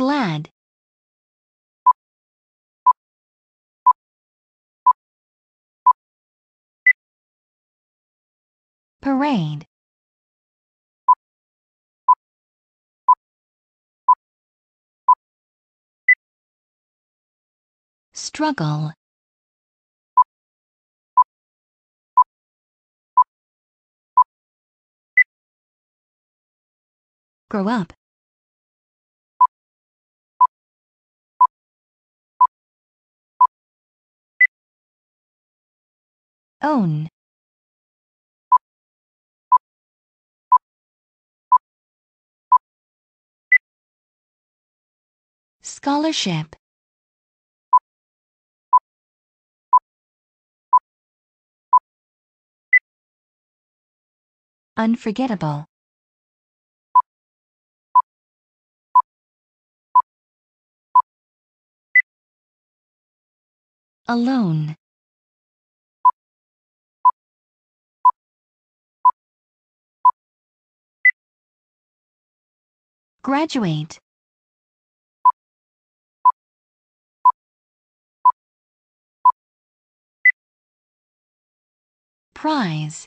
glad parade struggle grow up own scholarship unforgettable alone Graduate Prize